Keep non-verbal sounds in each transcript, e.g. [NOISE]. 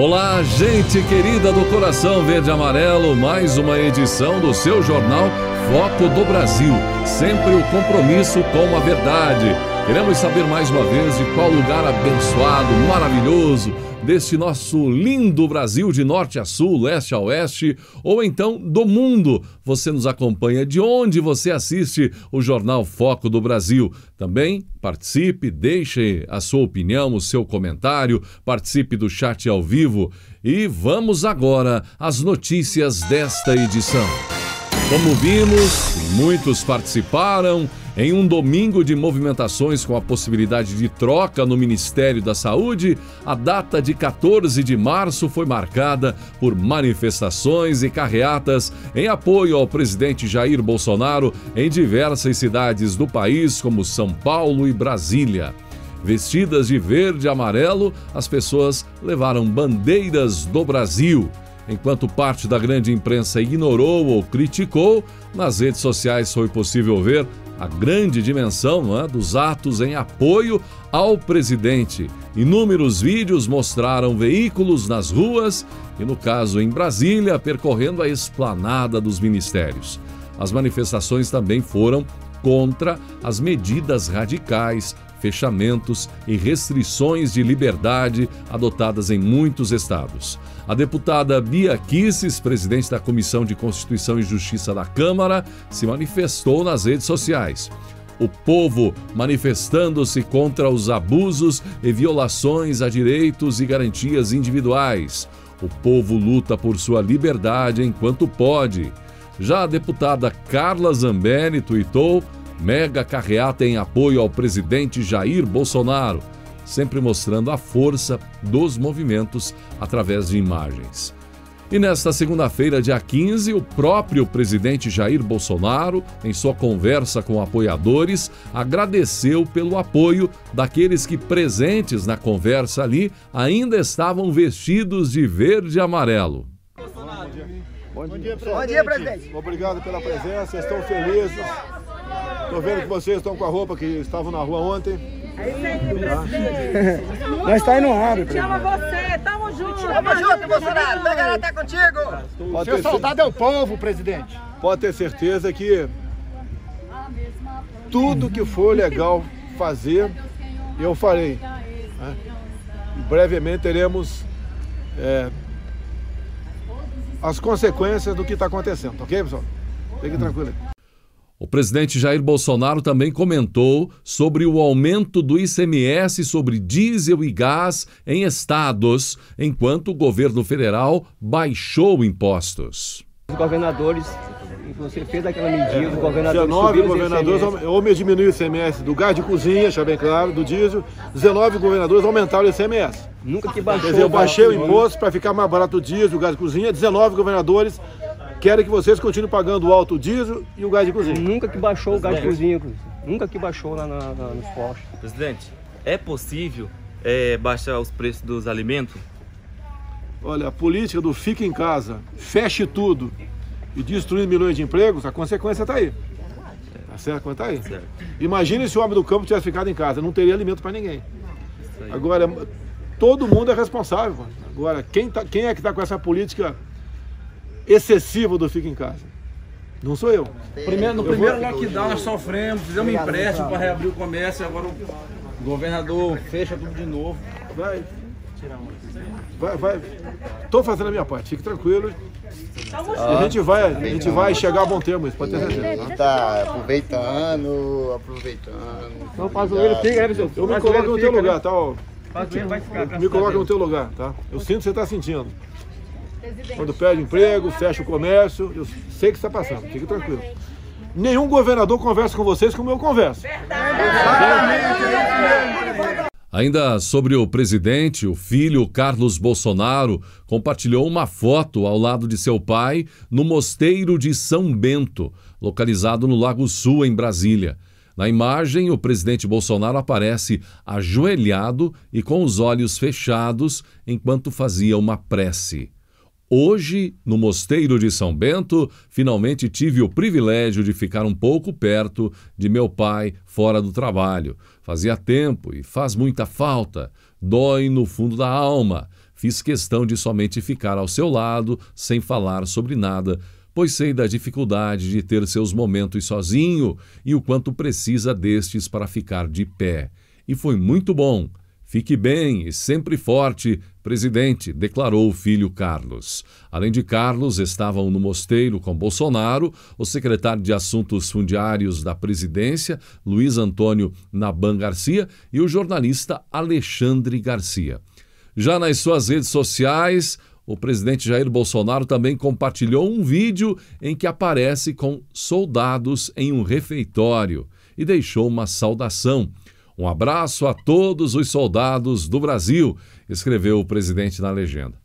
Olá, gente querida do coração verde e amarelo, mais uma edição do seu jornal Foco do Brasil. Sempre o compromisso com a verdade. Queremos saber mais uma vez de qual lugar abençoado, maravilhoso, deste nosso lindo Brasil de norte a sul, leste a oeste, ou então do mundo. Você nos acompanha de onde você assiste o jornal Foco do Brasil. Também participe, deixe a sua opinião, o seu comentário, participe do chat ao vivo e vamos agora às notícias desta edição. Como vimos, muitos participaram em um domingo de movimentações com a possibilidade de troca no Ministério da Saúde, a data de 14 de março foi marcada por manifestações e carreatas em apoio ao presidente Jair Bolsonaro em diversas cidades do país, como São Paulo e Brasília. Vestidas de verde e amarelo, as pessoas levaram bandeiras do Brasil. Enquanto parte da grande imprensa ignorou ou criticou, nas redes sociais foi possível ver a grande dimensão é, dos atos em apoio ao presidente. Inúmeros vídeos mostraram veículos nas ruas e, no caso em Brasília, percorrendo a esplanada dos ministérios. As manifestações também foram contra as medidas radicais fechamentos e restrições de liberdade adotadas em muitos estados. A deputada Bia Kisses, presidente da Comissão de Constituição e Justiça da Câmara, se manifestou nas redes sociais o povo manifestando-se contra os abusos e violações a direitos e garantias individuais. O povo luta por sua liberdade enquanto pode. Já a deputada Carla Zambelli tuitou Mega carreata em apoio ao presidente Jair Bolsonaro, sempre mostrando a força dos movimentos através de imagens. E nesta segunda-feira, dia 15, o próprio presidente Jair Bolsonaro, em sua conversa com apoiadores, agradeceu pelo apoio daqueles que presentes na conversa ali ainda estavam vestidos de verde e amarelo. Bom dia, Bom dia presidente. Bom dia, presidente. Obrigado pela presença, estão felizes. Tô vendo que vocês estão com a roupa que estavam na rua ontem. É isso aí, tá? presidente. Nós tá indo rápido. ama você, tamo junto. Tamo junto, Bolsonaro. ela até tá contigo. Pode Seu soldado é o povo, presidente. Pode ter certeza que tudo que for legal fazer, eu farei. Né? Brevemente teremos é, as consequências do que está acontecendo, ok, pessoal? Fique tranquilo. O presidente Jair Bolsonaro também comentou sobre o aumento do ICMS sobre diesel e gás em estados, enquanto o governo federal baixou impostos. Os governadores, você fez aquela medida, os governadores. 19 governadores, homens diminuiu o ICMS do gás de cozinha, deixa bem claro, do diesel. 19 governadores aumentaram o ICMS. Nunca que baixou. Quer dizer, eu baixei o imposto para ficar mais barato o diesel, o gás de cozinha. 19 governadores Quero que vocês continuem pagando alto o diesel e o gás de cozinha. Nunca que baixou Presidente. o gás de cozinha, Nunca que baixou lá na, na, nos postos. Presidente, é possível é, baixar os preços dos alimentos? Olha, a política do fique em casa, feche tudo e destruir milhões de empregos, a consequência está aí. Tá certo? Quanto tá aí? Certo. Imagine se o homem do campo tivesse ficado em casa, não teria alimento para ninguém. Agora, todo mundo é responsável. Agora, quem, tá, quem é que está com essa política excessivo do Fica em Casa. Não sou eu. Primeiro, no eu primeiro vou... lockdown nós sofremos, fizemos um empréstimo para reabrir o comércio, agora o governador fecha tudo de novo. Vai. Vai, vai. Tô fazendo a minha parte, fique tranquilo. a gente ah. vai, a gente vai chegar a bom termo, isso pode ter certeza. Tá aproveitando, aproveitando. Então o Pazuello fica, Eu me coloco no teu lugar, né? tá? Me coloca no teu lugar, tá? Eu sinto que você está sentindo. Quando perde emprego, fecha o comércio. Eu sei que está passando, fique tranquilo. Nenhum governador conversa com vocês como eu converso. Ainda sobre o presidente, o filho Carlos Bolsonaro compartilhou uma foto ao lado de seu pai no Mosteiro de São Bento, localizado no Lago Sul, em Brasília. Na imagem, o presidente Bolsonaro aparece ajoelhado e com os olhos fechados enquanto fazia uma prece. Hoje, no Mosteiro de São Bento, finalmente tive o privilégio de ficar um pouco perto de meu pai fora do trabalho. Fazia tempo e faz muita falta. Dói no fundo da alma. Fiz questão de somente ficar ao seu lado, sem falar sobre nada, pois sei da dificuldade de ter seus momentos sozinho e o quanto precisa destes para ficar de pé. E foi muito bom. Fique bem e sempre forte, presidente, declarou o filho Carlos. Além de Carlos, estavam no mosteiro com Bolsonaro o secretário de Assuntos Fundiários da presidência, Luiz Antônio Naban Garcia, e o jornalista Alexandre Garcia. Já nas suas redes sociais, o presidente Jair Bolsonaro também compartilhou um vídeo em que aparece com soldados em um refeitório e deixou uma saudação um abraço a todos os soldados do Brasil, escreveu o presidente na legenda.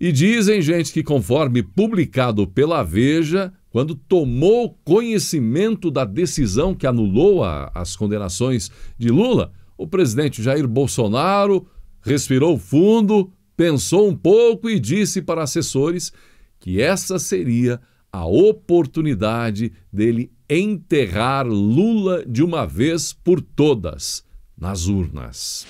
E dizem, gente, que conforme publicado pela Veja, quando tomou conhecimento da decisão que anulou a, as condenações de Lula, o presidente Jair Bolsonaro respirou fundo, pensou um pouco e disse para assessores que essa seria a a oportunidade dele enterrar Lula de uma vez por todas nas urnas.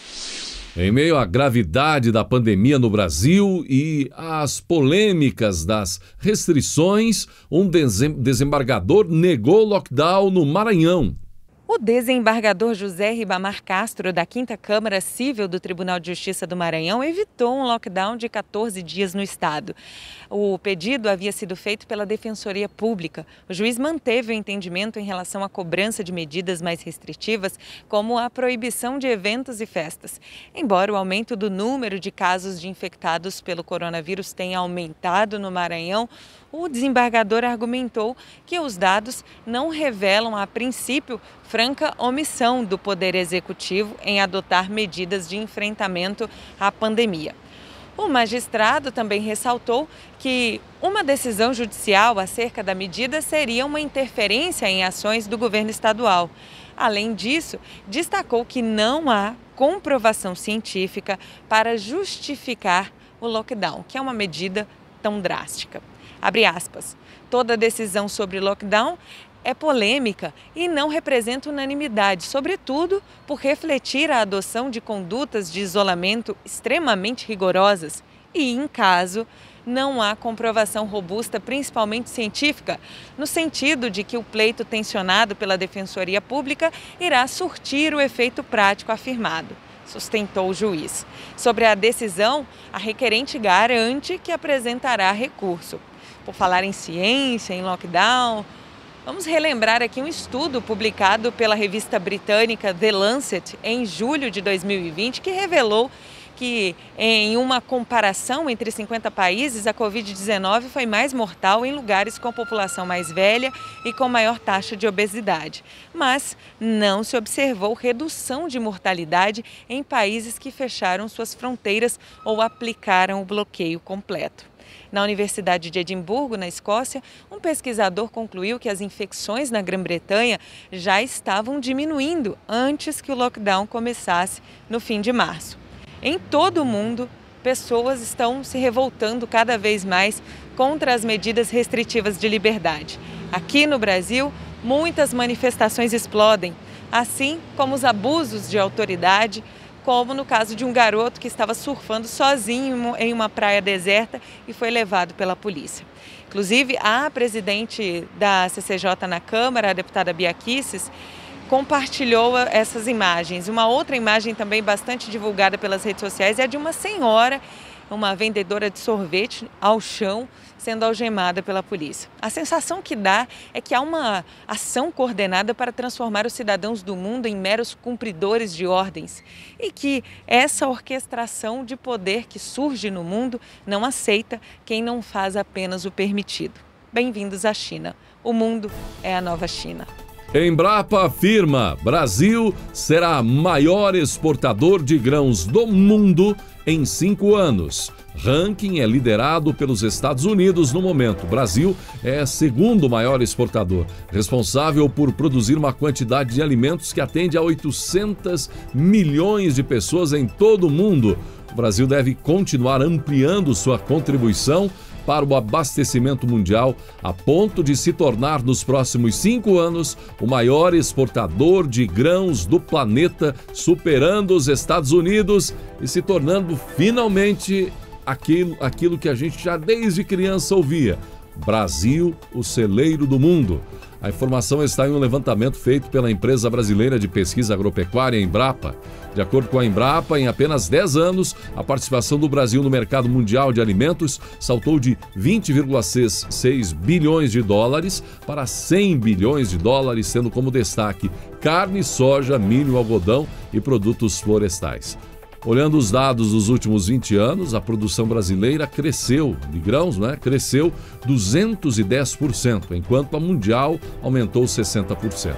Em meio à gravidade da pandemia no Brasil e às polêmicas das restrições, um desembargador negou lockdown no Maranhão o desembargador José Ribamar Castro, da 5 Câmara Civil do Tribunal de Justiça do Maranhão, evitou um lockdown de 14 dias no estado. O pedido havia sido feito pela Defensoria Pública. O juiz manteve o entendimento em relação à cobrança de medidas mais restritivas, como a proibição de eventos e festas. Embora o aumento do número de casos de infectados pelo coronavírus tenha aumentado no Maranhão, o desembargador argumentou que os dados não revelam, a princípio, franca omissão do Poder Executivo em adotar medidas de enfrentamento à pandemia. O magistrado também ressaltou que uma decisão judicial acerca da medida seria uma interferência em ações do governo estadual. Além disso, destacou que não há comprovação científica para justificar o lockdown, que é uma medida tão drástica. Abre aspas. Toda decisão sobre lockdown é polêmica e não representa unanimidade, sobretudo por refletir a adoção de condutas de isolamento extremamente rigorosas e, em caso, não há comprovação robusta, principalmente científica, no sentido de que o pleito tensionado pela Defensoria Pública irá surtir o efeito prático afirmado. Sustentou o juiz. Sobre a decisão, a requerente garante que apresentará recurso por falar em ciência, em lockdown, vamos relembrar aqui um estudo publicado pela revista britânica The Lancet em julho de 2020 que revelou que, em uma comparação entre 50 países, a Covid-19 foi mais mortal em lugares com população mais velha e com maior taxa de obesidade. Mas não se observou redução de mortalidade em países que fecharam suas fronteiras ou aplicaram o bloqueio completo. Na Universidade de Edimburgo, na Escócia, um pesquisador concluiu que as infecções na Grã-Bretanha já estavam diminuindo antes que o lockdown começasse no fim de março. Em todo o mundo, pessoas estão se revoltando cada vez mais contra as medidas restritivas de liberdade. Aqui no Brasil, muitas manifestações explodem, assim como os abusos de autoridade como no caso de um garoto que estava surfando sozinho em uma praia deserta e foi levado pela polícia. Inclusive, a presidente da CCJ na Câmara, a deputada Bia Kicis, compartilhou essas imagens. Uma outra imagem também bastante divulgada pelas redes sociais é de uma senhora uma vendedora de sorvete ao chão sendo algemada pela polícia. A sensação que dá é que há uma ação coordenada para transformar os cidadãos do mundo em meros cumpridores de ordens e que essa orquestração de poder que surge no mundo não aceita quem não faz apenas o permitido. Bem-vindos à China. O mundo é a nova China. Embrapa afirma: Brasil será maior exportador de grãos do mundo em cinco anos. Ranking é liderado pelos Estados Unidos no momento. O Brasil é segundo maior exportador, responsável por produzir uma quantidade de alimentos que atende a 800 milhões de pessoas em todo o mundo. O Brasil deve continuar ampliando sua contribuição para o abastecimento mundial, a ponto de se tornar nos próximos cinco anos o maior exportador de grãos do planeta, superando os Estados Unidos e se tornando finalmente aquilo, aquilo que a gente já desde criança ouvia: Brasil, o celeiro do mundo. A informação está em um levantamento feito pela empresa brasileira de pesquisa agropecuária Embrapa. De acordo com a Embrapa, em apenas 10 anos, a participação do Brasil no mercado mundial de alimentos saltou de 20,6 bilhões de dólares para 100 bilhões de dólares, sendo como destaque carne, soja, milho, algodão e produtos florestais. Olhando os dados dos últimos 20 anos, a produção brasileira cresceu de grãos, né? Cresceu 210%, enquanto a mundial aumentou 60%.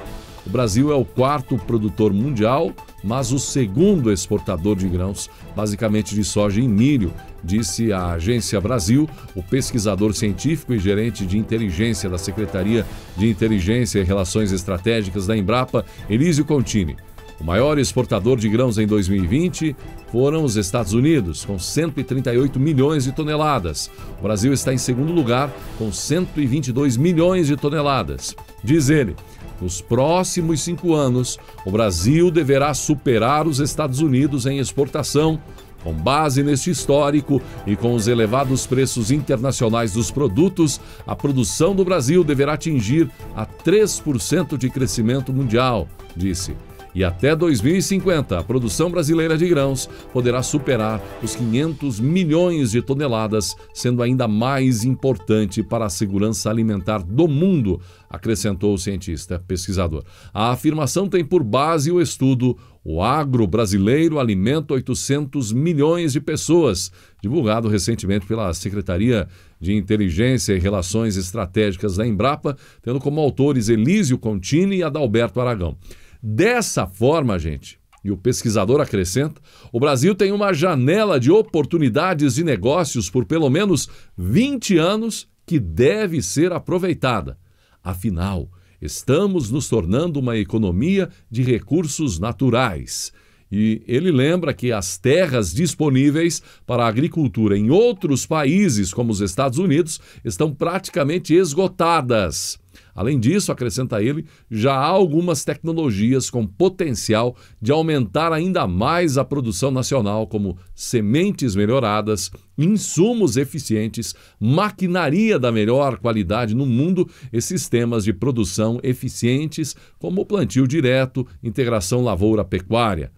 O Brasil é o quarto produtor mundial, mas o segundo exportador de grãos, basicamente de soja e milho, disse a Agência Brasil, o pesquisador científico e gerente de inteligência da Secretaria de Inteligência e Relações Estratégicas da Embrapa, Elísio Contini. O maior exportador de grãos em 2020 foram os Estados Unidos, com 138 milhões de toneladas. O Brasil está em segundo lugar, com 122 milhões de toneladas. Diz ele. Nos próximos cinco anos, o Brasil deverá superar os Estados Unidos em exportação, com base neste histórico e com os elevados preços internacionais dos produtos, a produção do Brasil deverá atingir a 3% de crescimento mundial, disse. E até 2050, a produção brasileira de grãos poderá superar os 500 milhões de toneladas, sendo ainda mais importante para a segurança alimentar do mundo, acrescentou o cientista pesquisador. A afirmação tem por base o estudo O Agro Brasileiro Alimenta 800 Milhões de Pessoas, divulgado recentemente pela Secretaria de Inteligência e Relações Estratégicas da Embrapa, tendo como autores Elísio Contini e Adalberto Aragão. Dessa forma, gente, e o pesquisador acrescenta, o Brasil tem uma janela de oportunidades e negócios por pelo menos 20 anos que deve ser aproveitada. Afinal, estamos nos tornando uma economia de recursos naturais. E ele lembra que as terras disponíveis para a agricultura em outros países, como os Estados Unidos, estão praticamente esgotadas. Além disso, acrescenta ele, já há algumas tecnologias com potencial de aumentar ainda mais a produção nacional, como sementes melhoradas, insumos eficientes, maquinaria da melhor qualidade no mundo e sistemas de produção eficientes, como o plantio direto, integração lavoura-pecuária.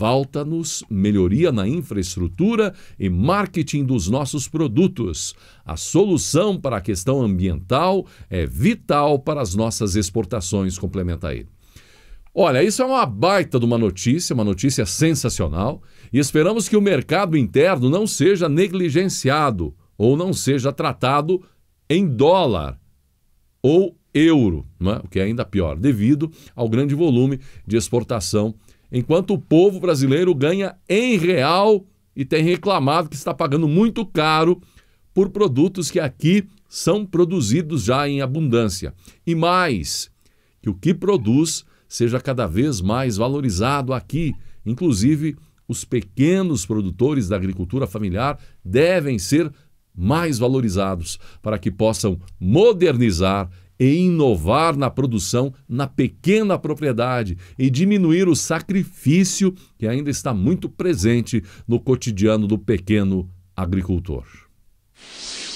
Falta-nos melhoria na infraestrutura e marketing dos nossos produtos. A solução para a questão ambiental é vital para as nossas exportações, complementa ele. Olha, isso é uma baita de uma notícia, uma notícia sensacional, e esperamos que o mercado interno não seja negligenciado ou não seja tratado em dólar ou euro, né? o que é ainda pior, devido ao grande volume de exportação enquanto o povo brasileiro ganha em real e tem reclamado que está pagando muito caro por produtos que aqui são produzidos já em abundância. E mais, que o que produz seja cada vez mais valorizado aqui, inclusive os pequenos produtores da agricultura familiar devem ser mais valorizados para que possam modernizar e inovar na produção na pequena propriedade e diminuir o sacrifício que ainda está muito presente no cotidiano do pequeno agricultor.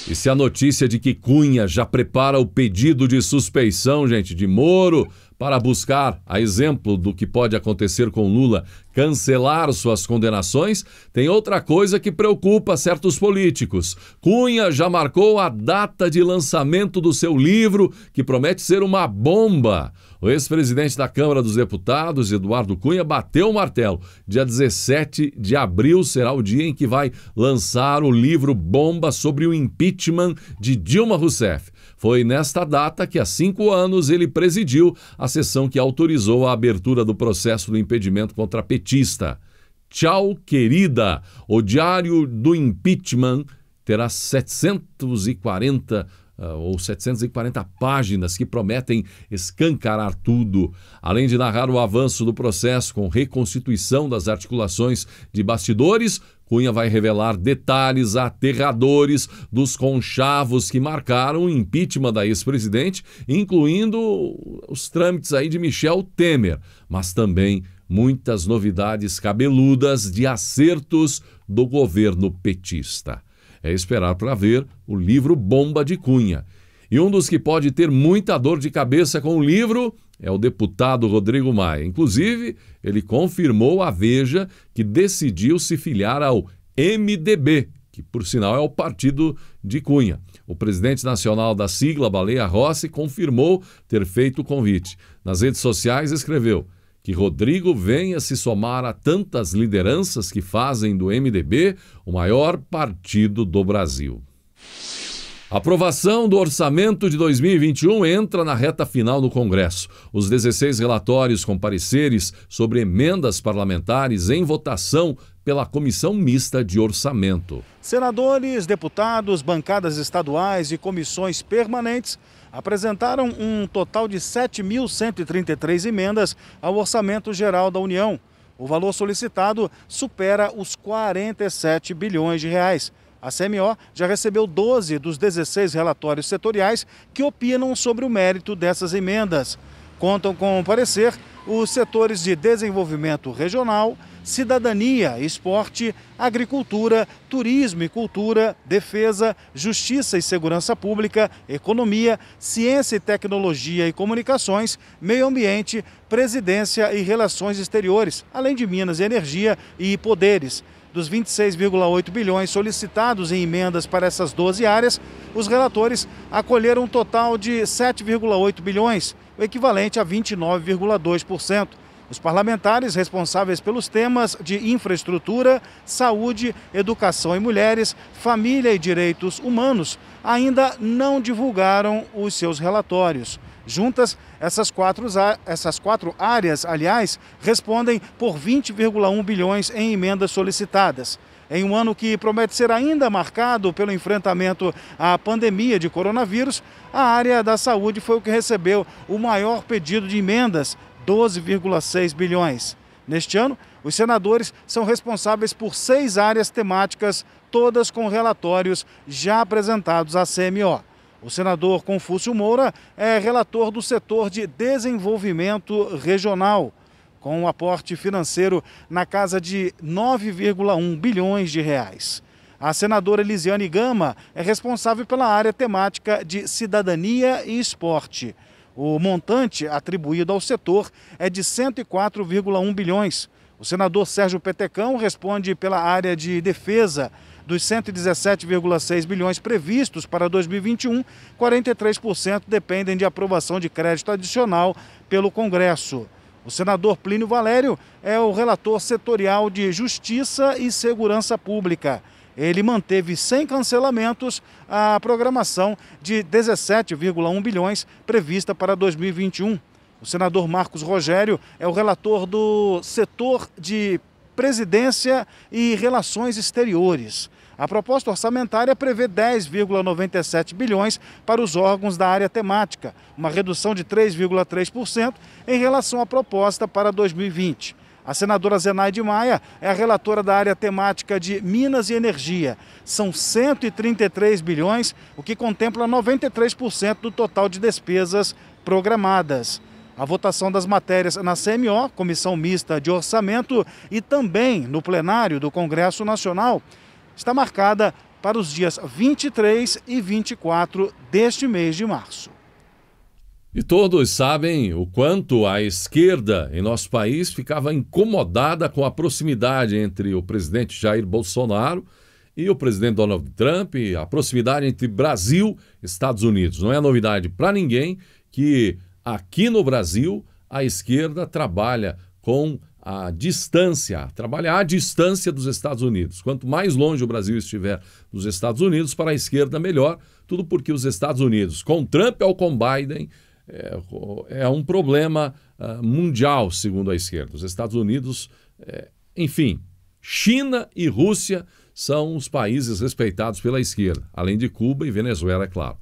E se a notícia de que Cunha já prepara o pedido de suspeição, gente, de Moro, para buscar, a exemplo do que pode acontecer com Lula, cancelar suas condenações, tem outra coisa que preocupa certos políticos. Cunha já marcou a data de lançamento do seu livro, que promete ser uma bomba. O ex-presidente da Câmara dos Deputados, Eduardo Cunha, bateu o martelo. Dia 17 de abril será o dia em que vai lançar o livro Bomba sobre o impeachment de Dilma Rousseff. Foi nesta data que, há cinco anos, ele presidiu a sessão que autorizou a abertura do processo do impedimento contra a Petit petista. Tchau, querida! O diário do impeachment terá 740 uh, ah, ou 740 páginas que prometem escancarar tudo, além de narrar o avanço do processo com reconstituição das articulações de bastidores. Cunha vai revelar detalhes aterradores dos conchavos que marcaram o impeachment da ex-presidente, incluindo os trâmites aí de Michel Temer, mas também muitas novidades cabeludas de acertos do governo petista. É esperar para ver o livro Bomba de Cunha. E um dos que pode ter muita dor de cabeça com o livro é o deputado Rodrigo Maia. Inclusive, ele confirmou a Veja que decidiu se filiar ao MDB, que por sinal é o partido de Cunha. O presidente nacional da sigla, Baleia Rossi, confirmou ter feito o convite. Nas redes sociais escreveu: que Rodrigo venha se somar a tantas lideranças que fazem do MDB o maior partido do Brasil. A aprovação do orçamento de 2021 entra na reta final no Congresso. Os 16 relatórios com pareceres sobre emendas parlamentares em votação pela Comissão Mista de Orçamento. Senadores, deputados, bancadas estaduais e comissões permanentes apresentaram um total de 7.133 emendas ao Orçamento Geral da União. O valor solicitado supera os 47 bilhões de reais. A CMO já recebeu 12 dos 16 relatórios setoriais que opinam sobre o mérito dessas emendas. Contam com o parecer os setores de desenvolvimento regional, cidadania, esporte, agricultura, turismo e cultura, defesa, justiça e segurança pública, economia, ciência e tecnologia e comunicações, meio ambiente, presidência e relações exteriores, além de Minas e Energia e poderes. Dos 26,8 bilhões solicitados em emendas para essas 12 áreas, os relatores acolheram um total de 7,8 bilhões, o equivalente a 29,2%. Os parlamentares responsáveis pelos temas de infraestrutura, saúde, educação e mulheres, família e direitos humanos ainda não divulgaram os seus relatórios. Juntas, essas quatro, essas quatro áreas, aliás, respondem por 20,1 bilhões em emendas solicitadas. Em um ano que promete ser ainda marcado pelo enfrentamento à pandemia de coronavírus, a área da saúde foi o que recebeu o maior pedido de emendas, 12,6 bilhões. Neste ano, os senadores são responsáveis por seis áreas temáticas, todas com relatórios já apresentados à CMO. O senador Confúcio Moura é relator do setor de desenvolvimento regional, com um aporte financeiro na casa de 9,1 bilhões de reais. A senadora Elisiane Gama é responsável pela área temática de cidadania e esporte. O montante atribuído ao setor é de 104,1 bilhões. O senador Sérgio Petecão responde pela área de defesa. Dos 117,6 bilhões previstos para 2021, 43% dependem de aprovação de crédito adicional pelo Congresso. O senador Plínio Valério é o relator setorial de Justiça e Segurança Pública ele manteve sem cancelamentos a programação de 17,1 bilhões prevista para 2021. O senador Marcos Rogério é o relator do setor de presidência e relações exteriores. A proposta orçamentária prevê 10,97 bilhões para os órgãos da área temática, uma redução de 3,3% em relação à proposta para 2020. A senadora Zenaide Maia é a relatora da área temática de Minas e Energia. São 133 bilhões, o que contempla 93% do total de despesas programadas. A votação das matérias na CMO, Comissão Mista de Orçamento, e também no plenário do Congresso Nacional, está marcada para os dias 23 e 24 deste mês de março. E todos sabem o quanto a esquerda em nosso país ficava incomodada com a proximidade entre o presidente Jair Bolsonaro e o presidente Donald Trump, a proximidade entre Brasil e Estados Unidos. Não é novidade para ninguém que aqui no Brasil a esquerda trabalha com a distância, trabalha à distância dos Estados Unidos. Quanto mais longe o Brasil estiver dos Estados Unidos, para a esquerda melhor, tudo porque os Estados Unidos, com Trump ou com Biden, é, é, um problema ah, mundial, segundo a esquerda. Os Estados Unidos, é, enfim, China e Rússia são os países respeitados pela esquerda, além de Cuba e Venezuela, é claro.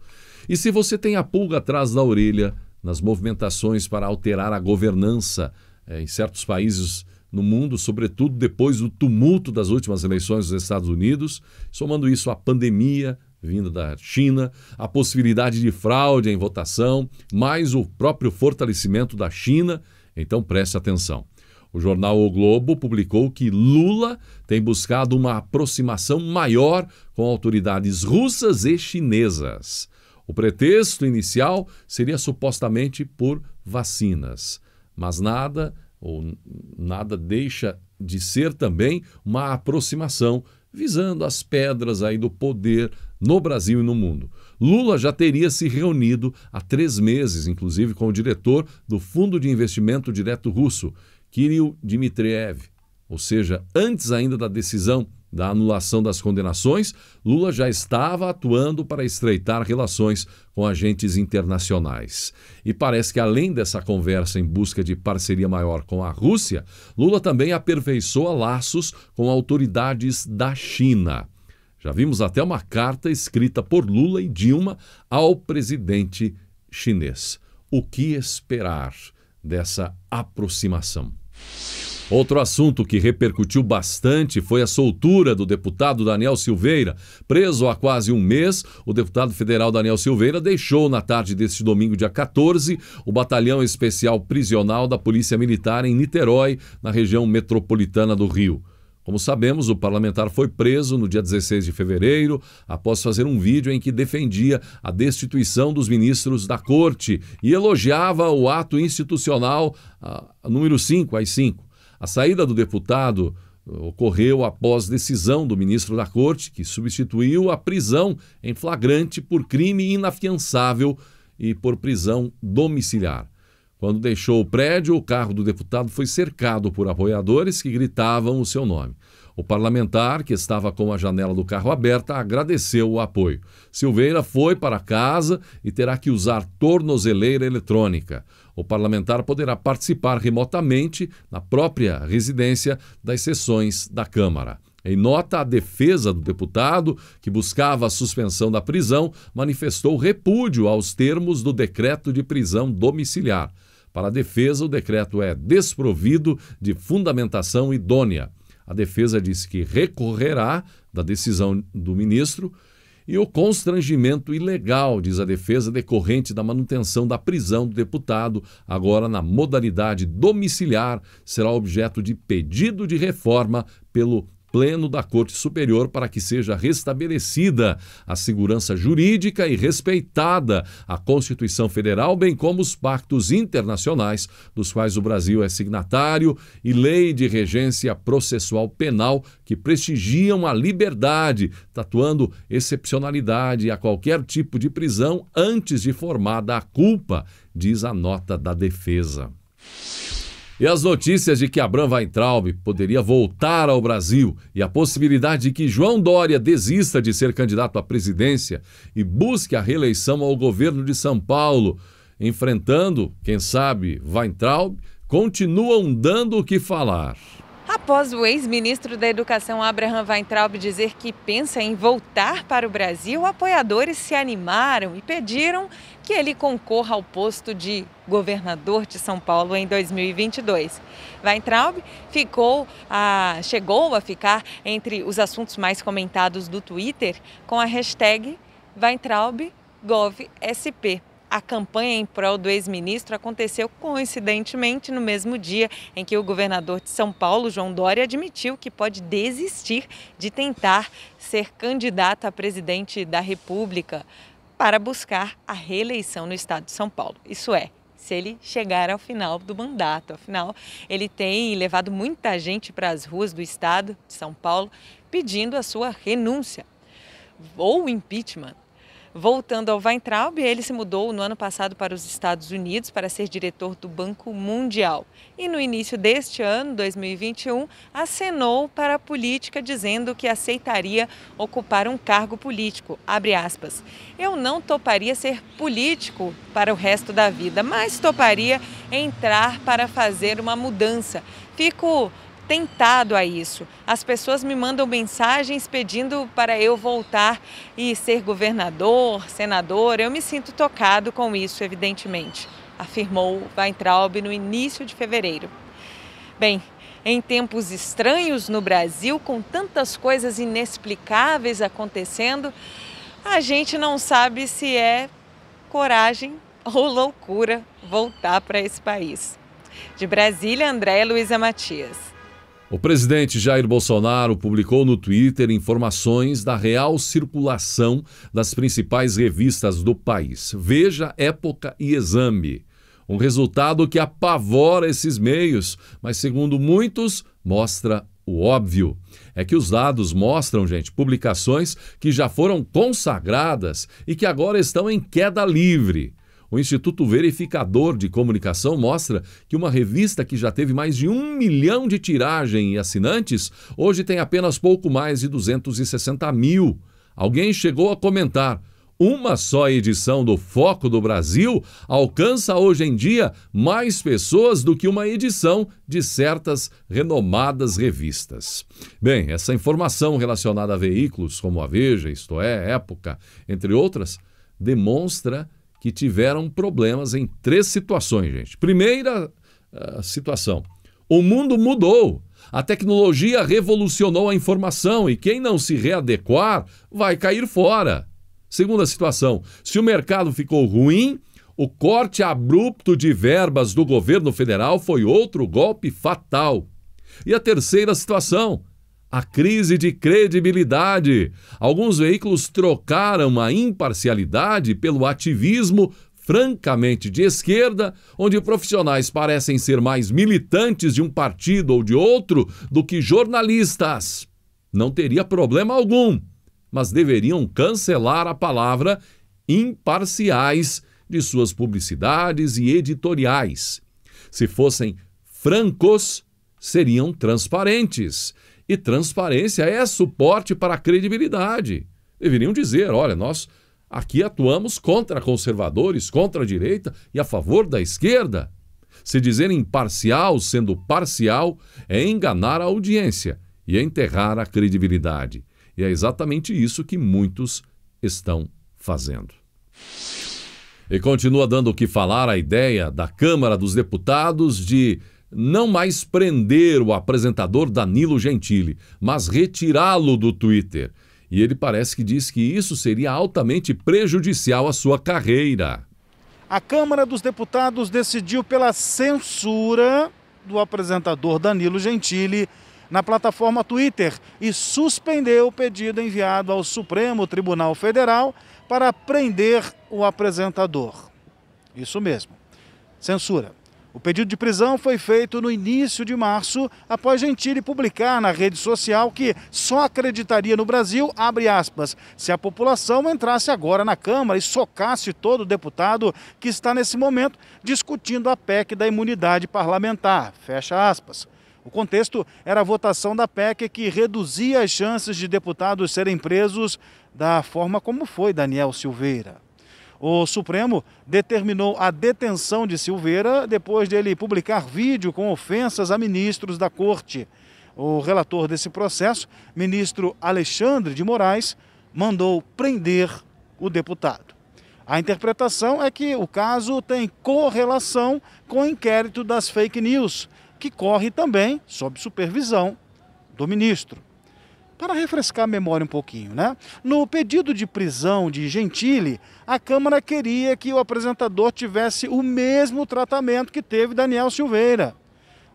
E se você tem a pulga atrás da orelha nas movimentações para alterar a governança é, em certos países no mundo, sobretudo depois do tumulto das últimas eleições dos Estados Unidos, somando isso à pandemia, vinda da China, a possibilidade de fraude em votação, mais o próprio fortalecimento da China. Então preste atenção. O jornal O Globo publicou que Lula tem buscado uma aproximação maior com autoridades russas e chinesas. O pretexto inicial seria supostamente por vacinas, mas nada ou nada deixa de ser também uma aproximação visando as pedras aí do poder no Brasil e no mundo. Lula já teria se reunido há três meses, inclusive, com o diretor do Fundo de Investimento Direto Russo, Kirill Dmitriev. Ou seja, antes ainda da decisão da anulação das condenações, Lula já estava atuando para estreitar relações com agentes internacionais. E parece que, além dessa conversa em busca de parceria maior com a Rússia, Lula também aperfeiçoa laços com autoridades da China. Já vimos até uma carta escrita por Lula e Dilma ao presidente chinês. O que esperar dessa aproximação? Outro assunto que repercutiu bastante foi a soltura do deputado Daniel Silveira. Preso há quase um mês, o deputado federal Daniel Silveira deixou na tarde deste domingo, dia 14, o batalhão especial prisional da Polícia Militar em Niterói, na região metropolitana do Rio. Como sabemos, o parlamentar foi preso no dia 16 de fevereiro após fazer um vídeo em que defendia a destituição dos ministros da corte e elogiava o ato institucional a, número 5, às 5. A saída do deputado uh, ocorreu após decisão do ministro da corte, que substituiu a prisão em flagrante por crime inafiançável e por prisão domiciliar. Quando deixou o prédio, o carro do deputado foi cercado por apoiadores que gritavam o seu nome. O parlamentar, que estava com a janela do carro aberta, agradeceu o apoio. Silveira foi para casa e terá que usar tornozeleira eletrônica. O parlamentar poderá participar remotamente na própria residência das sessões da Câmara. Em nota, a defesa do deputado, que buscava a suspensão da prisão, manifestou repúdio aos termos do decreto de prisão domiciliar. Para a defesa, o decreto é desprovido de fundamentação idônea. A defesa diz que recorrerá da decisão do ministro e o constrangimento ilegal, diz a defesa, decorrente da manutenção da prisão do deputado, agora na modalidade domiciliar, será objeto de pedido de reforma pelo pleno da Corte Superior para que seja restabelecida a segurança jurídica e respeitada a Constituição Federal, bem como os pactos internacionais dos quais o Brasil é signatário e lei de regência processual penal que prestigiam a liberdade, tatuando excepcionalidade a qualquer tipo de prisão antes de formada a culpa, diz a nota da defesa. E as notícias de que Abraham Weintraub poderia voltar ao Brasil e a possibilidade de que João Dória desista de ser candidato à presidência e busque a reeleição ao governo de São Paulo, enfrentando, quem sabe, Weintraub, continuam dando o que falar. Após o ex-ministro da Educação Abraham Weintraub dizer que pensa em voltar para o Brasil, apoiadores se animaram e pediram que ele concorra ao posto de governador de São Paulo em 2022. Weintraub ficou a, chegou a ficar entre os assuntos mais comentados do Twitter com a hashtag WeintraubGovSP a campanha em prol do ex-ministro aconteceu coincidentemente no mesmo dia em que o governador de São Paulo, João Dória, admitiu que pode desistir de tentar ser candidato a presidente da República para buscar a reeleição no estado de São Paulo. Isso é, se ele chegar ao final do mandato. Afinal, ele tem levado muita gente para as ruas do estado de São Paulo pedindo a sua renúncia ou impeachment. Voltando ao Weintraub, ele se mudou no ano passado para os Estados Unidos para ser diretor do Banco Mundial. E no início deste ano, 2021, acenou para a política dizendo que aceitaria ocupar um cargo político. Aspas, Eu não toparia ser político para o resto da vida, mas toparia entrar para fazer uma mudança. Fico atentado a isso. As pessoas me mandam mensagens pedindo para eu voltar e ser governador, senador. Eu me sinto tocado com isso, evidentemente, afirmou Weintraub no início de fevereiro. Bem, em tempos estranhos no Brasil, com tantas coisas inexplicáveis acontecendo, a gente não sabe se é coragem ou loucura voltar para esse país. De Brasília, Andréa Luiza Matias. O presidente Jair Bolsonaro publicou no Twitter informações da real circulação das principais revistas do país. Veja, Época e Exame. Um resultado que apavora esses meios, mas segundo muitos, mostra o óbvio. É que os dados mostram, gente, publicações que já foram consagradas e que agora estão em queda livre. O Instituto Verificador de Comunicação mostra que uma revista que já teve mais de um milhão de tiragem e assinantes, hoje tem apenas pouco mais de 260 mil. Alguém chegou a comentar. Uma só edição do Foco do Brasil alcança hoje em dia mais pessoas do que uma edição de certas renomadas revistas. Bem, essa informação relacionada a veículos como a Veja, isto é, Época, entre outras, demonstra que tiveram problemas em três situações, gente. Primeira uh, situação: o mundo mudou. A tecnologia revolucionou a informação e quem não se readequar vai cair fora. Segunda situação: se o mercado ficou ruim, o corte abrupto de verbas do governo federal foi outro golpe fatal. E a terceira situação: a crise de credibilidade. Alguns veículos trocaram a imparcialidade pelo ativismo francamente de esquerda, onde profissionais parecem ser mais militantes de um partido ou de outro do que jornalistas. Não teria problema algum, mas deveriam cancelar a palavra imparciais de suas publicidades e editoriais. Se fossem francos, seriam transparentes e transparência é suporte para a credibilidade. Deveriam dizer: olha, nós aqui atuamos contra conservadores, contra a direita e a favor da esquerda. Se dizer imparcial sendo parcial é enganar a audiência e enterrar a credibilidade. E é exatamente isso que muitos estão fazendo. E continua dando o que falar a ideia da Câmara dos Deputados de não mais prender o apresentador Danilo Gentili, mas retirá-lo do Twitter. E ele parece que diz que isso seria altamente prejudicial à sua carreira. A Câmara dos Deputados decidiu pela censura do apresentador Danilo Gentili na plataforma Twitter e suspendeu o pedido enviado ao Supremo Tribunal Federal para prender o apresentador. Isso mesmo. Censura. O pedido de prisão foi feito no início de março, após Gentili publicar na rede social que só acreditaria no Brasil, aspas, se a população entrasse agora na Câmara e socasse todo deputado que está nesse momento discutindo a PEC da imunidade parlamentar, fecha aspas. O contexto era a votação da PEC que reduzia as chances de deputados serem presos da forma como foi Daniel Silveira. O Supremo determinou a detenção de Silveira depois dele publicar vídeo com ofensas a ministros da corte. O relator desse processo, ministro Alexandre de Moraes, mandou prender o deputado. A interpretação é que o caso tem correlação com o inquérito das fake news, que corre também sob supervisão do ministro para refrescar a memória um pouquinho, né? No pedido de prisão de Gentili, a Câmara queria que o apresentador tivesse o mesmo tratamento que teve Daniel Silveira.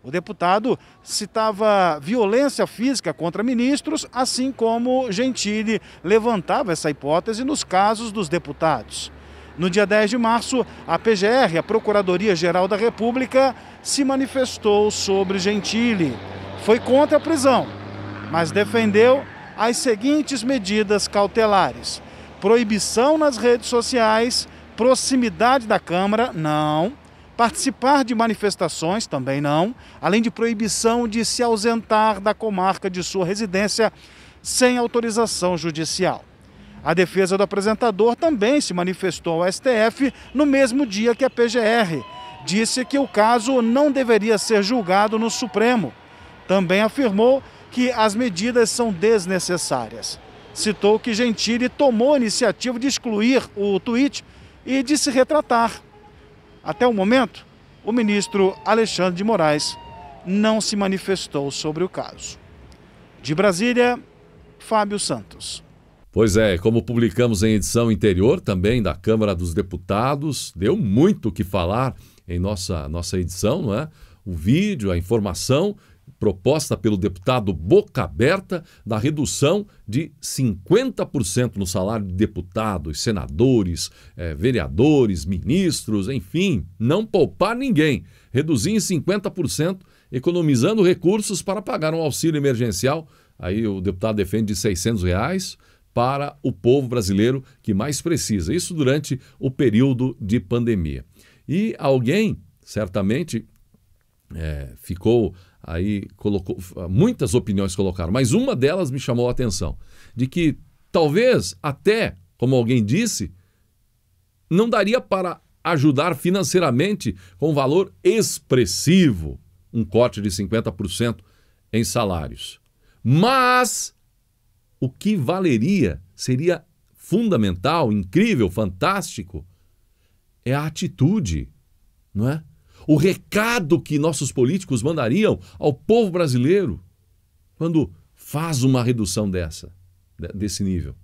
O deputado citava violência física contra ministros, assim como Gentili levantava essa hipótese nos casos dos deputados. No dia 10 de março, a PGR, a Procuradoria-Geral da República, se manifestou sobre Gentili. Foi contra a prisão, mas defendeu as seguintes medidas cautelares: proibição nas redes sociais, proximidade da Câmara, não. Participar de manifestações, também não. Além de proibição de se ausentar da comarca de sua residência sem autorização judicial. A defesa do apresentador também se manifestou ao STF no mesmo dia que a PGR. Disse que o caso não deveria ser julgado no Supremo. Também afirmou que as medidas são desnecessárias. Citou que Gentili tomou a iniciativa de excluir o tweet e de se retratar. Até o momento, o ministro Alexandre de Moraes não se manifestou sobre o caso. De Brasília, Fábio Santos. Pois é, como publicamos em edição interior também da Câmara dos Deputados, deu muito o que falar em nossa, nossa edição, não é? O vídeo, a informação proposta pelo deputado Boca Aberta da redução de 50% no salário de deputados, senadores, eh, vereadores, ministros, enfim, não poupar ninguém, reduzir em 50%, economizando recursos para pagar um auxílio emergencial. Aí o deputado defende de 600 reais para o povo brasileiro que mais precisa. Isso durante o período de pandemia. E alguém certamente é, ficou aí colocou ah, muitas opiniões colocaram, mas uma delas me chamou a atenção, de que talvez até, como alguém disse, não daria para ajudar financeiramente com valor expressivo um corte de 50% em salários. Mas o que valeria seria fundamental, incrível, fantástico é a atitude, não é? o recado que nossos políticos mandariam ao povo brasileiro quando faz uma redução dessa, desse nível.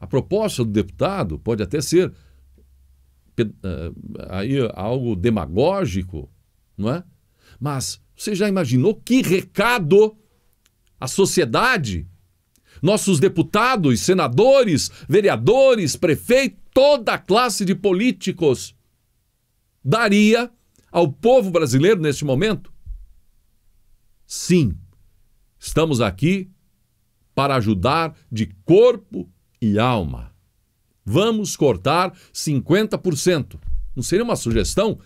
A proposta do deputado pode até ser eh, aí algo demagógico, não é? Mas você já imaginou que recado a sociedade, nossos deputados, senadores, vereadores, prefeitos, toda a classe de políticos daria ao povo brasileiro neste momento? Sim, estamos aqui para ajudar de corpo e alma. Vamos cortar 50%. Não seria uma sugestão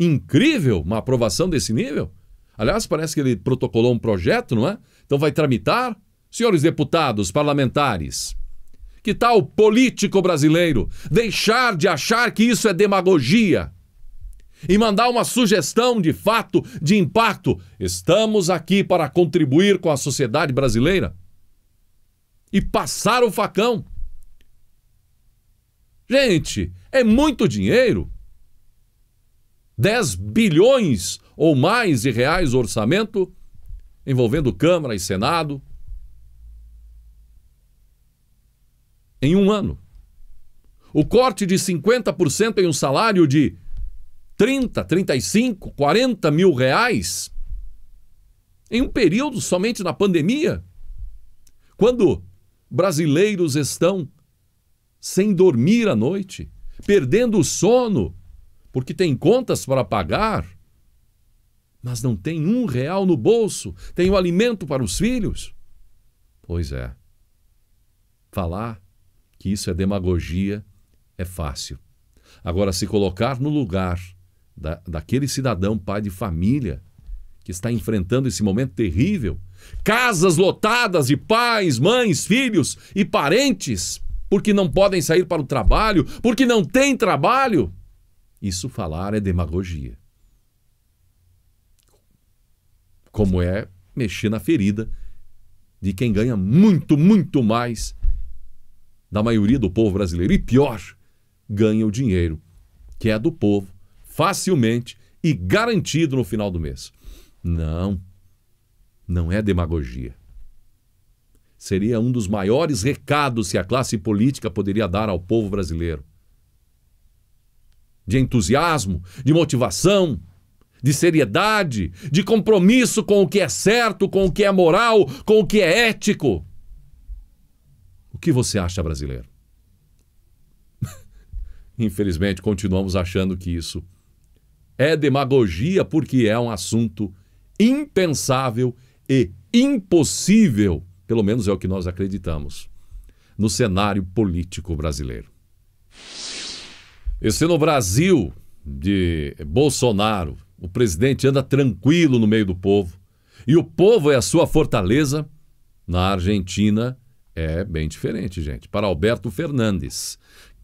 incrível uma aprovação desse nível? Aliás, parece que ele protocolou um projeto, não é? Então vai tramitar? Senhores deputados, parlamentares, que tal político brasileiro deixar de achar que isso é demagogia? e mandar uma sugestão de fato, de impacto. Estamos aqui para contribuir com a sociedade brasileira e passar o facão. Gente, é muito dinheiro. 10 bilhões ou mais de reais orçamento, envolvendo Câmara e Senado, em um ano. O corte de 50% em um salário de 30, 35, 40 mil reais em um período somente na pandemia, quando brasileiros estão sem dormir à noite, perdendo o sono, porque tem contas para pagar, mas não tem um real no bolso, tem o alimento para os filhos. Pois é. Falar que isso é demagogia é fácil. Agora, se colocar no lugar da, daquele cidadão, pai de família, que está enfrentando esse momento terrível. Casas lotadas de pais, mães, filhos e parentes, porque não podem sair para o trabalho, porque não tem trabalho. Isso falar é demagogia. Como é mexer na ferida de quem ganha muito, muito mais da maioria do povo brasileiro. E pior, ganha o dinheiro, que é do povo facilmente e garantido no final do mês. Não, não é demagogia. Seria um dos maiores recados que a classe política poderia dar ao povo brasileiro. De entusiasmo, de motivação, de seriedade, de compromisso com o que é certo, com o que é moral, com o que é ético. O que você acha, brasileiro? [LAUGHS] Infelizmente, continuamos achando que isso é demagogia porque é um assunto impensável e impossível, pelo menos é o que nós acreditamos, no cenário político brasileiro. E se no Brasil de Bolsonaro o presidente anda tranquilo no meio do povo e o povo é a sua fortaleza, na Argentina é bem diferente, gente. Para Alberto Fernandes,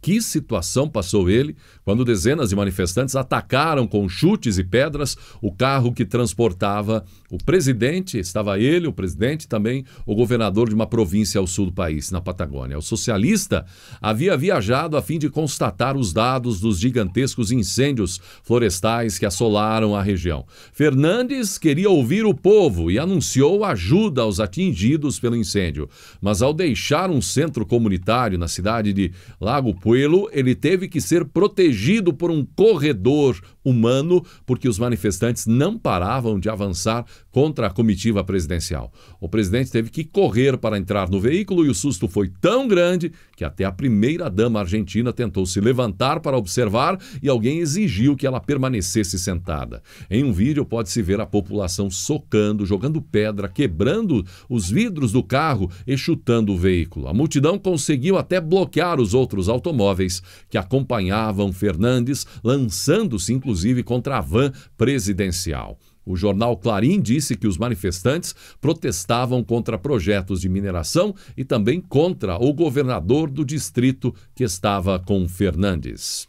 que situação passou ele quando dezenas de manifestantes atacaram com chutes e pedras o carro que transportava o presidente, estava ele, o presidente, também o governador de uma província ao sul do país, na Patagônia. O socialista havia viajado a fim de constatar os dados dos gigantescos incêndios florestais que assolaram a região. Fernandes queria ouvir o povo e anunciou ajuda aos atingidos pelo incêndio, mas ao deixar um centro comunitário na cidade de Lago Pueblo, Coelho ele teve que ser protegido por um corredor, humano, porque os manifestantes não paravam de avançar contra a comitiva presidencial. O presidente teve que correr para entrar no veículo e o susto foi tão grande que até a primeira-dama argentina tentou se levantar para observar e alguém exigiu que ela permanecesse sentada. Em um vídeo pode-se ver a população socando, jogando pedra, quebrando os vidros do carro e chutando o veículo. A multidão conseguiu até bloquear os outros automóveis que acompanhavam Fernandes, lançando-se inclusive inclusive contra a van presidencial. O jornal Clarim disse que os manifestantes protestavam contra projetos de mineração e também contra o governador do distrito que estava com Fernandes.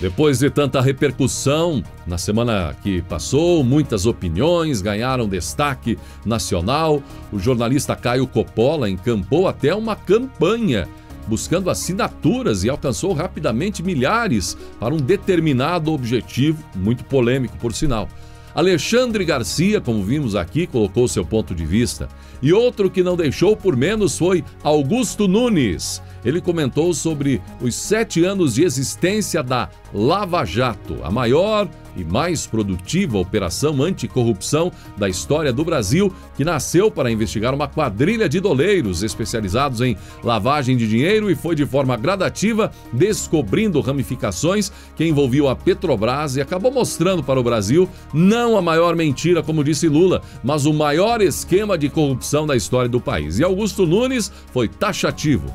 Depois de tanta repercussão, na semana que passou, muitas opiniões ganharam destaque nacional. O jornalista Caio Coppola encampou até uma campanha buscando assinaturas e alcançou rapidamente milhares para um determinado objetivo, muito polêmico por sinal. Alexandre Garcia, como vimos aqui, colocou seu ponto de vista. E outro que não deixou por menos foi Augusto Nunes ele comentou sobre os sete anos de existência da Lava Jato, a maior e mais produtiva operação anticorrupção da história do Brasil, que nasceu para investigar uma quadrilha de doleiros especializados em lavagem de dinheiro e foi de forma gradativa descobrindo ramificações que envolviam a Petrobras e acabou mostrando para o Brasil não a maior mentira, como disse Lula, mas o maior esquema de corrupção da história do país. E Augusto Nunes foi taxativo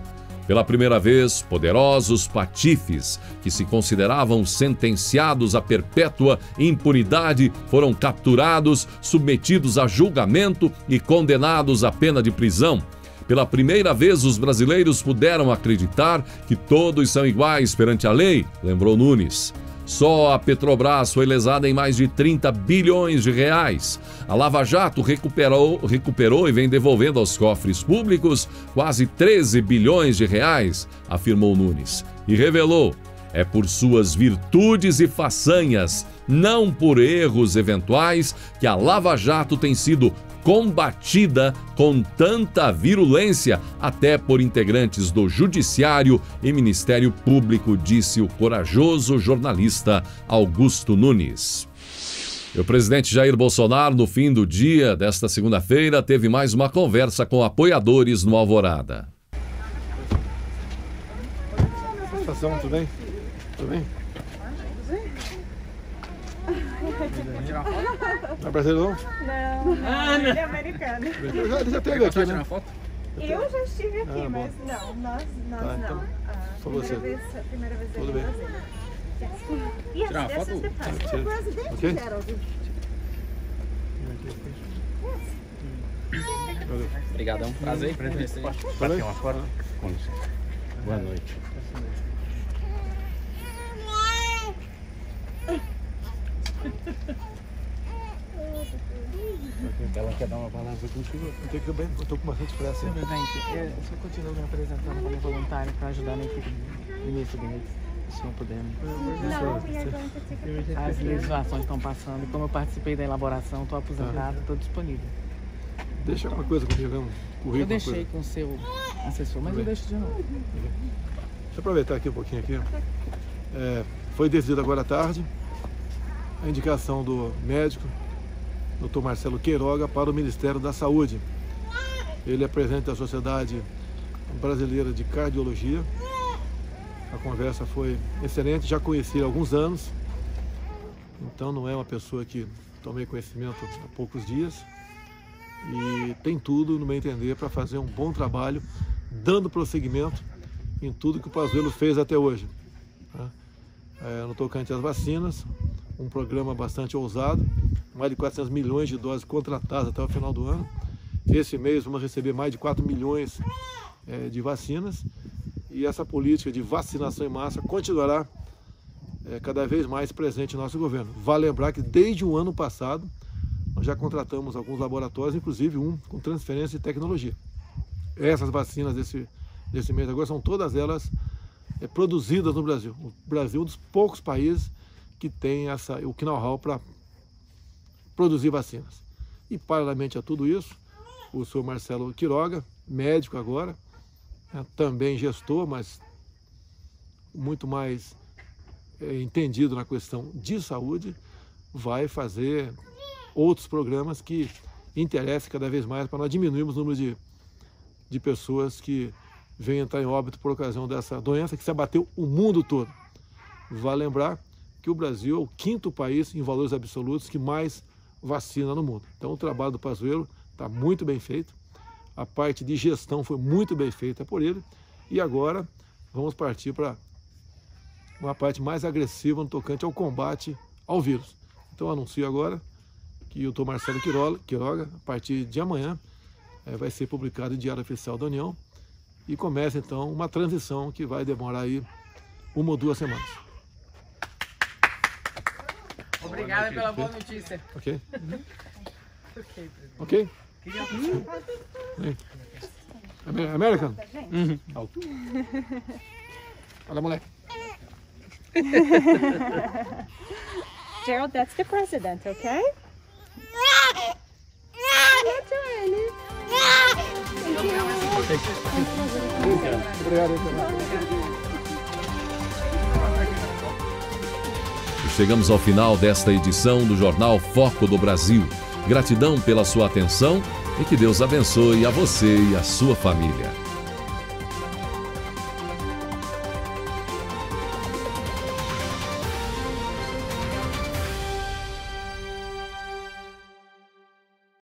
pela primeira vez, poderosos patifes, que se consideravam sentenciados à perpétua impunidade, foram capturados, submetidos a julgamento e condenados à pena de prisão. Pela primeira vez, os brasileiros puderam acreditar que todos são iguais perante a lei, lembrou Nunes. Só a Petrobras foi lesada em mais de 30 bilhões de reais. A Lava Jato recuperou, recuperou e vem devolvendo aos cofres públicos quase 13 bilhões de reais, afirmou Nunes. E revelou: é por suas virtudes e façanhas, não por erros eventuais, que a Lava Jato tem sido combatida com tanta virulência, até por integrantes do Judiciário e Ministério Público, disse o corajoso jornalista Augusto Nunes. E o presidente Jair Bolsonaro, no fim do dia desta segunda-feira, teve mais uma conversa com apoiadores no Alvorada. Tudo bem? Tudo bem? Não é brasileiro não? Não, não ele é americano. Ele já, ele já teve aqui, né? Eu já estive aqui, ah, mas não, nós, nós tá, então, não. Ah, só você. Vez, a primeira vez Tudo bem. Yes, Tirar uma foto? Tira. Ok? Obrigadão, é prazer. Prazer. Posso bater tá uma foto? Com licença. Boa noite. Então, ela quer dar uma palavra contigo. Eu tenho que estou com bastante pressa. Tudo bem, eu só continuo me apresentando como voluntário para ajudar na equipe do início do mês, se não puder. Né? As né? legislações estão passando e como eu participei da elaboração, estou aposentado, estou tá. disponível. Deixa alguma coisa comigo, um currículo. Eu deixei com o seu assessor, mas eu deixo de novo. Deixa eu aproveitar aqui um pouquinho aqui. É, foi decidido agora à tarde a indicação do médico Dr. Marcelo Queiroga para o Ministério da Saúde. Ele é presidente da Sociedade Brasileira de Cardiologia. A conversa foi excelente, já conheci há alguns anos. Então não é uma pessoa que tomei conhecimento há poucos dias. E tem tudo, no meu entender, para fazer um bom trabalho, dando prosseguimento em tudo que o Pazuello fez até hoje. Tá? É, no tocante às vacinas, um programa bastante ousado, mais de 400 milhões de doses contratadas até o final do ano. Esse mês vamos receber mais de 4 milhões é, de vacinas e essa política de vacinação em massa continuará é, cada vez mais presente no nosso governo. Vale lembrar que desde o ano passado nós já contratamos alguns laboratórios, inclusive um com transferência de tecnologia. Essas vacinas desse, desse mês agora são todas elas é, produzidas no Brasil. O Brasil é um dos poucos países que tem essa, o know-how para produzir vacinas. E, paralelamente a tudo isso, o senhor Marcelo Quiroga, médico agora, né, também gestor, mas muito mais é, entendido na questão de saúde, vai fazer outros programas que interessem cada vez mais para nós diminuirmos o número de, de pessoas que vêm entrar em óbito por ocasião dessa doença que se abateu o mundo todo. Vale lembrar que o Brasil é o quinto país em valores absolutos que mais vacina no mundo. Então o trabalho do Pazuello está muito bem feito, a parte de gestão foi muito bem feita por ele e agora vamos partir para uma parte mais agressiva no tocante ao combate ao vírus. Então anuncio agora que o Dr. Marcelo Quiroga, a partir de amanhã, é, vai ser publicado em Diário Oficial da União e começa então uma transição que vai demorar aí uma ou duas semanas. Obrigada pela boa notícia. Ok. ok, Ok? American? Uhum. Alto. Olha, moleque. [LAUGHS] Gerald, that's the president, okay? Thank you. Obrigado. chegamos ao final desta edição do Jornal Foco do Brasil. Gratidão pela sua atenção e que Deus abençoe a você e a sua família.